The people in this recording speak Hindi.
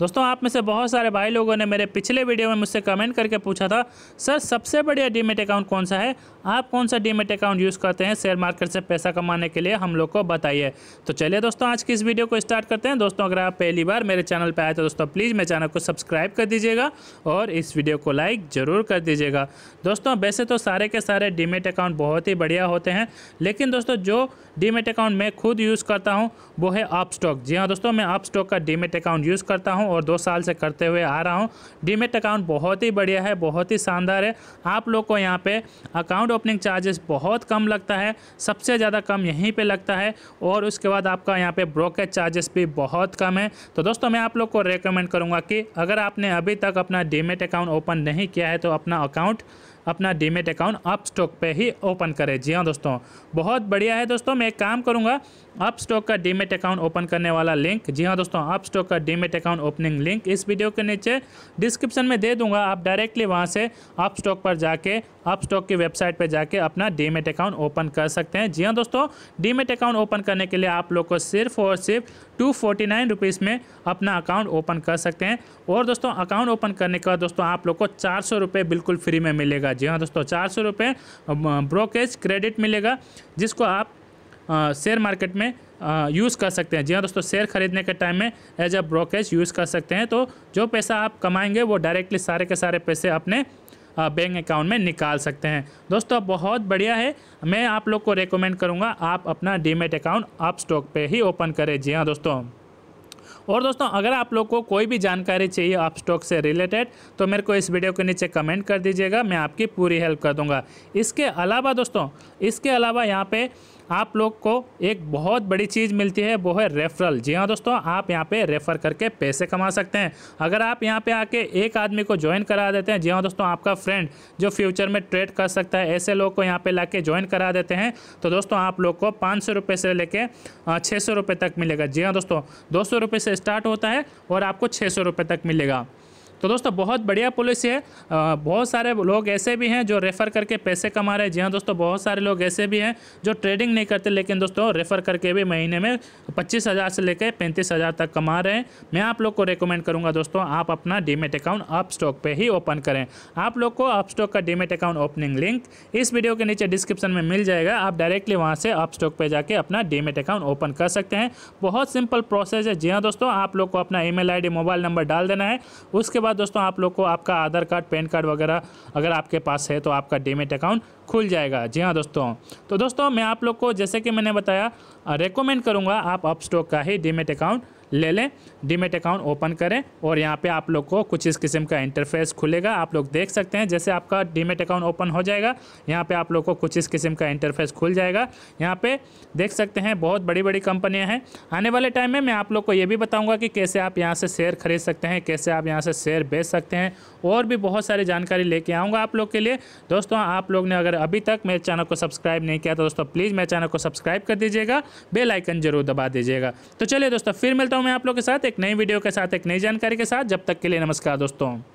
दोस्तों आप में से बहुत सारे भाई लोगों ने मेरे पिछले वीडियो में मुझसे कमेंट करके पूछा था सर सबसे बढ़िया डीमेट अकाउंट कौन सा है आप कौन सा डीमेट अकाउंट यूज़ करते हैं शेयर मार्केट से पैसा कमाने के लिए हम लोग को बताइए तो चलिए दोस्तों आज की इस वीडियो को स्टार्ट करते हैं दोस्तों अगर आप पहली बार मेरे चैनल पर आए तो दोस्तों प्लीज़ मेरे चैनल को सब्सक्राइब कर दीजिएगा और इस वीडियो को लाइक ज़रूर कर दीजिएगा दोस्तों वैसे तो सारे के सारे डीमेट अकाउंट बहुत ही बढ़िया होते हैं लेकिन दोस्तों जो डीमेट अकाउंट मैं खुद यूज़ करता हूँ वो है आप स्टॉक जी हाँ दोस्तों मैं आप स्टॉक का डीमेट अकाउंट यूज़ करता हूँ हूँ और दो साल से करते हुए आ रहा हूँ डीमेट अकाउंट बहुत ही बढ़िया है बहुत ही शानदार है आप लोग को यहाँ पे अकाउंट ओपनिंग चार्जेस बहुत कम लगता है सबसे ज़्यादा कम यहीं पे लगता है और उसके बाद आपका यहाँ पे ब्रोकेज चार्जेस भी बहुत कम है तो दोस्तों मैं आप लोग को रिकमेंड करूँगा कि अगर आपने अभी तक अपना डीमेट अकाउंट ओपन नहीं किया है तो अपना अकाउंट अपना डीमेट अकाउंट अप स्टॉक पर ही ओपन करें जी हाँ दोस्तों बहुत बढ़िया है दोस्तों मैं एक काम करूँगा अप स्टॉक का डीमेट अकाउंट ओपन करने वाला लिंक जी हाँ दोस्तों अप स्टॉक का डीमेट अकाउंट ओपनिंग लिंक इस वीडियो के नीचे डिस्क्रिप्शन में दे दूंगा आप डायरेक्टली वहाँ से अप स्टॉक पर जाके अप स्टॉक की वेबसाइट पर जाके अपना डीमेट अकाउंट ओपन कर सकते हैं जी हाँ दोस्तों डीमेट अकाउंट ओपन करने के लिए आप लोग को सिर्फ और सिर्फ टू फोर्टी नाइन रुपीज़ में अपना अकाउंट ओपन कर सकते हैं और दोस्तों अकाउंट ओपन करने के बाद दोस्तों आप लोग को चार सौ रुपये बिल्कुल फ्री में मिलेगा जी हाँ दोस्तों चार सौ रुपये ब्रोकेज क्रेडिट मिलेगा जिसको आप शेयर मार्केट में यूज़ कर सकते हैं जी हाँ दोस्तों शेयर खरीदने के टाइम में एज अ ब्रोकेज यूज़ कर सकते हैं तो जो पैसा आप कमाएंगे वो डायरेक्टली सारे के सारे पैसे अपने बैंक अकाउंट में निकाल सकते हैं दोस्तों बहुत बढ़िया है मैं आप लोग को रिकमेंड करूँगा आप अपना डीमेट अकाउंट आप स्टॉक पर ही ओपन करें जी हाँ दोस्तों और दोस्तों अगर आप लोग को कोई भी जानकारी चाहिए आप स्टॉक से रिलेटेड तो मेरे को इस वीडियो के नीचे कमेंट कर दीजिएगा मैं आपकी पूरी हेल्प कर दूंगा इसके अलावा दोस्तों इसके अलावा यहाँ पे आप लोग को एक बहुत बड़ी चीज़ मिलती है वो है रेफरल जी हाँ दोस्तों आप यहाँ पे रेफ़र करके पैसे कमा सकते हैं अगर आप यहाँ पे आके एक आदमी को ज्वाइन करा देते हैं जी हाँ दोस्तों आपका फ्रेंड जो फ्यूचर में ट्रेड कर सकता है ऐसे लोग को यहाँ पे ला ज्वाइन करा देते हैं तो दोस्तों आप लोग को पाँच सौ से लेके छः सौ तक मिलेगा जी हाँ दोस्तों दो सौ से स्टार्ट होता है और आपको छः सौ तक मिलेगा तो दोस्तों बहुत बढ़िया पॉलिसी है बहुत सारे लोग ऐसे भी हैं जो रेफ़र करके पैसे कमा रहे हैं जी हाँ दोस्तों बहुत सारे लोग ऐसे भी हैं जो ट्रेडिंग नहीं करते लेकिन दोस्तों रेफ़र करके भी महीने में पच्चीस हज़ार से लेकर पैंतीस हज़ार तक कमा रहे हैं मैं आप लोग को रिकमेंड करूँगा दोस्तों आप अपना डीमेट अकाउंट आप स्टॉक पर ही ओपन करें आप लोग को आप स्टॉक का डीमेट अकाउंट ओपनिंग लिंक इस वीडियो के नीचे डिस्क्रिप्शन में मिल जाएगा आप डायरेक्टली वहाँ से आप स्टॉक पर जाके अपना डीमेट अकाउंट ओपन कर सकते हैं बहुत सिंपल प्रोसेस है जी हाँ दोस्तों आप लोग को अपना ईमेल आईडी मोबाइल नंबर डाल देना है उसके बाद बाद दोस्तों आप लोग को आपका आधार कार्ड पैन कार्ड वगैरह अगर आपके पास है तो आपका डीमेट अकाउंट खुल जाएगा जी हाँ दोस्तों तो दोस्तों मैं आप लोग को जैसे कि मैंने बताया रिकमेंड करूँगा आप अपस्टॉक का ही डीमेट अकाउंट ले लें डीमेट अकाउंट ओपन करें और यहाँ पे आप लोग को कुछ इस किस्म का इंटरफेस खुलेगा आप लोग देख सकते हैं जैसे आपका डीमेट अकाउंट ओपन हो जाएगा यहाँ पे आप लोग को कुछ इस किस्म का इंटरफेस खुल जाएगा यहाँ पे देख सकते हैं बहुत बड़ी बड़ी कंपनियाँ हैं आने वाले टाइम में मैं आप लोग को ये भी बताऊँगा कि कैसे आप यहाँ से शेयर खरीद सकते हैं कैसे आप यहाँ से शेयर बेच सकते हैं और भी बहुत सारी जानकारी लेके आऊँगा आप लोग के लिए दोस्तों आप लोग ने अगर अभी तक मेरे चैनल को सब्सक्राइब नहीं किया तो दोस्तों प्लीज़ मेरे चैनल को सब्सक्राइब कर दीजिएगा बेलाइकन जरूर दबा दीजिएगा तो चलिए दोस्तों फिर मिलता हूँ हूँ मैं आप लोग के साथ एक नई वीडियो के साथ एक नई जानकारी के साथ जब तक के लिए नमस्कार दोस्तों